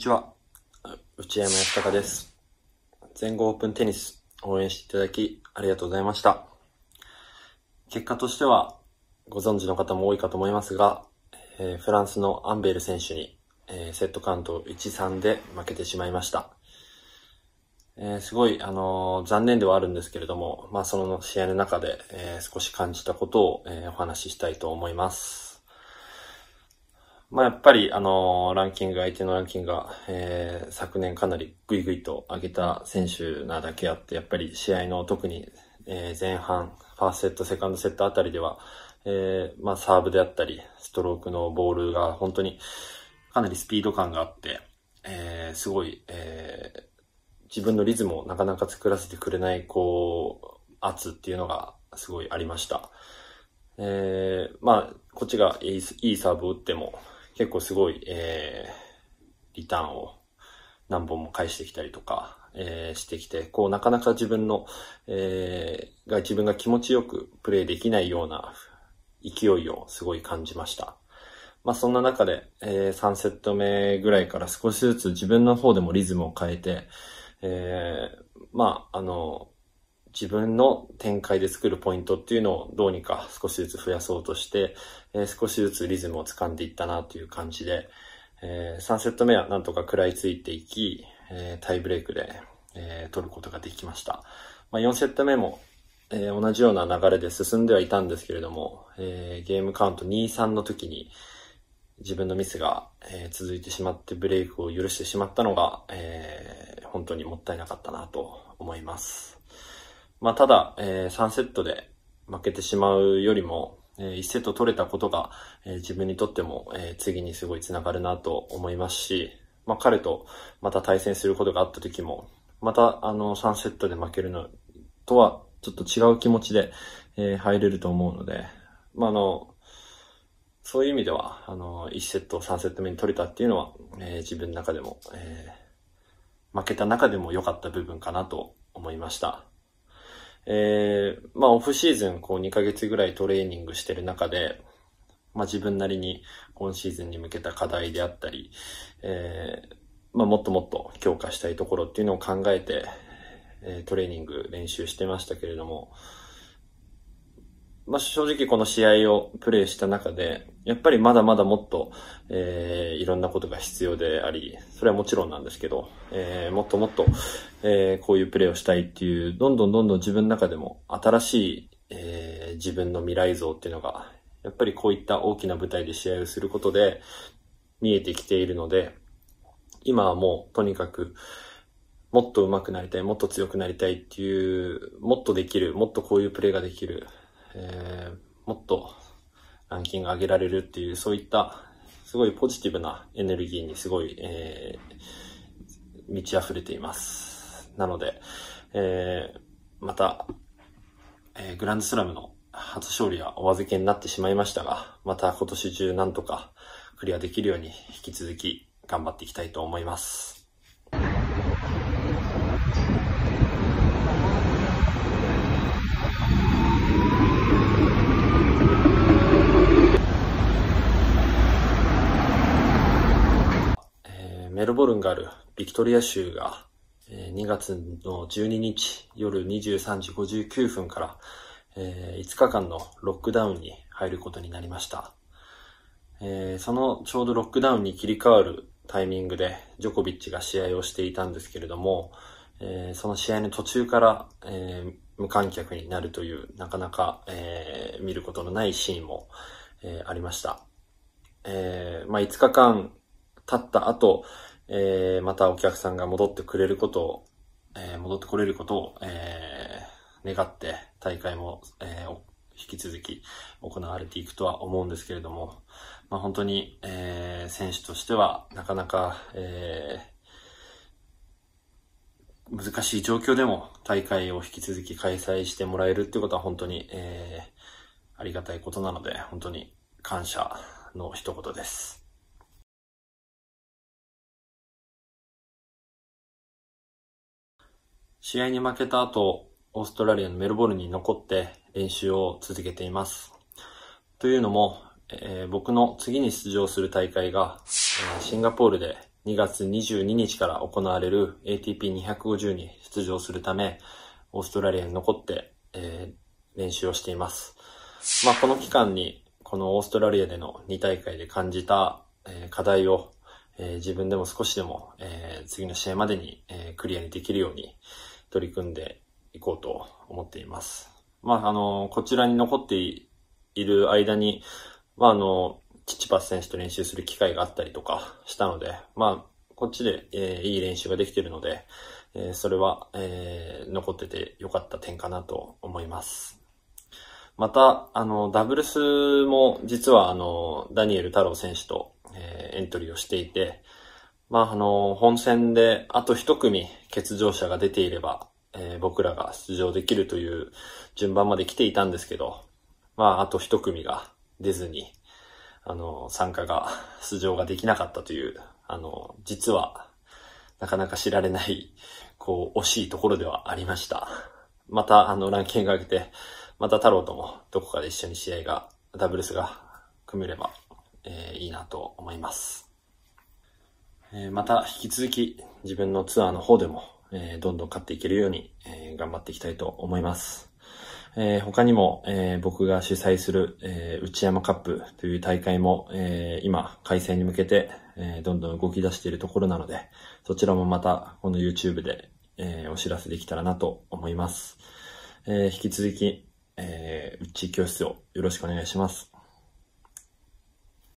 ちは。内山康隆です。全豪オープンテニス、応援していただき、ありがとうございました。結果としては、ご存知の方も多いかと思いますが、えー、フランスのアンベール選手に、えー、セットカウント1-3で負けてしまいました。えー、すごい、あのー、残念ではあるんですけれども、まあ、その試合の中で、えー、少し感じたことを、えお話ししたいと思います。まあ、やっぱり、あのー、ランキング、相手のランキングが、えー、昨年かなりグイグイと上げた選手なだけあって、やっぱり試合の特に、えー、前半、ファーストセット、セカンドセットあたりでは、えー、まあ、サーブであったり、ストロークのボールが本当にかなりスピード感があって、えー、すごい、えー、自分のリズムをなかなか作らせてくれない、こう、圧っていうのがすごいありました。えー、まあ、こっちがいいサーブを打っても、結構すごい、えー、リターンを何本も返してきたりとか、えー、してきて、こう、なかなか自分の、えー、が、自分が気持ちよくプレイできないような勢いをすごい感じました。まあ、そんな中で、えー、3セット目ぐらいから少しずつ自分の方でもリズムを変えて、えー、まあ、あの、自分の展開で作るポイントっていうのをどうにか少しずつ増やそうとして、えー、少しずつリズムを掴んでいったなという感じで、えー、3セット目はなんとか食らいついていき、えー、タイブレイクで、えー、取ることができました。まあ、4セット目も、えー、同じような流れで進んではいたんですけれども、えー、ゲームカウント2-3の時に自分のミスが、えー、続いてしまってブレイクを許してしまったのが、えー、本当にもったいなかったなと思います。まあ、ただ、えー、3セットで負けてしまうよりも、え1セット取れたことが、え自分にとっても、え次にすごい繋がるなと思いますし、まあ、彼とまた対戦することがあった時も、またあの3セットで負けるのとはちょっと違う気持ちで、え入れると思うので、まあ、あの、そういう意味では、あの、1セット、3セット目に取れたっていうのは、え自分の中でも、え負けた中でも良かった部分かなと思いました。えー、まあオフシーズンこう2ヶ月ぐらいトレーニングしてる中で、まあ自分なりに今シーズンに向けた課題であったり、えー、まあもっともっと強化したいところっていうのを考えて、えー、トレーニング練習してましたけれども、まあ、正直この試合をプレイした中で、やっぱりまだまだもっと、えー、いろんなことが必要であり、それはもちろんなんですけど、えー、もっともっと、えー、こういうプレーをしたいっていう、どんどんどんどん自分の中でも新しい、えー、自分の未来像っていうのが、やっぱりこういった大きな舞台で試合をすることで見えてきているので、今はもうとにかく、もっと上手くなりたい、もっと強くなりたいっていう、もっとできる、もっとこういうプレーができる、えー、もっとランキング上げられるっていう、そういった、すごいポジティブなエネルギーにすごい、えー、満ち溢れています。なので、えー、また、えー、グランドスラムの初勝利はお預けになってしまいましたが、また今年中なんとかクリアできるように引き続き頑張っていきたいと思います。ルボルンがあるビクトリア州が、2月の12日夜23時59分から、5日間のロックダウンに入ることになりました。そのちょうどロックダウンに切り替わるタイミングでジョコビッチが試合をしていたんですけれども、その試合の途中から、無観客になるという、なかなか、見ることのないシーンも、ありました。まあ、5日間経った後、えー、またお客さんが戻ってくれることを、えー、戻ってこれることを、えー、願って大会も、えー、引き続き行われていくとは思うんですけれども、まあ、本当に、えー、選手としてはなかなか、えー、難しい状況でも大会を引き続き開催してもらえるってことは本当に、えー、ありがたいことなので、本当に感謝の一言です。試合に負けた後、オーストラリアのメルボルンに残って練習を続けています。というのも、えー、僕の次に出場する大会が、えー、シンガポールで2月22日から行われる ATP250 に出場するため、オーストラリアに残って、えー、練習をしています。まあ、この期間に、このオーストラリアでの2大会で感じた、え課題を、え自分でも少しでも、え次の試合までに、えクリアにできるように、取り組んでいこうと思っています。まあ、あの、こちらに残っている間に、まあ、あの、チチパス選手と練習する機会があったりとかしたので、まあ、こっちで、えー、いい練習ができているので、えー、それは、えー、残ってて良かった点かなと思います。また、あの、ダブルスも実はあの、ダニエル太郎選手と、えエントリーをしていて、まあ、あの、本戦であと一組欠場者が出ていれば、えー、僕らが出場できるという順番まで来ていたんですけど、まあ、あと一組が出ずに、あの、参加が、出場ができなかったという、あの、実は、なかなか知られない、こう、惜しいところではありました。また、あの、ランキング上げて、また太郎ともどこかで一緒に試合が、ダブルスが組めれば、えー、いいなと思います。えまた引き続き自分のツアーの方でも、えどんどん勝っていけるように、え頑張っていきたいと思います。えー、他にも、えー、僕が主催する、えー、内山カップという大会も、えー、今、開催に向けて、えー、どんどん動き出しているところなので、そちらもまた、この YouTube で、えー、お知らせできたらなと思います。えー、引き続き、えー、内教室をよろしくお願いします。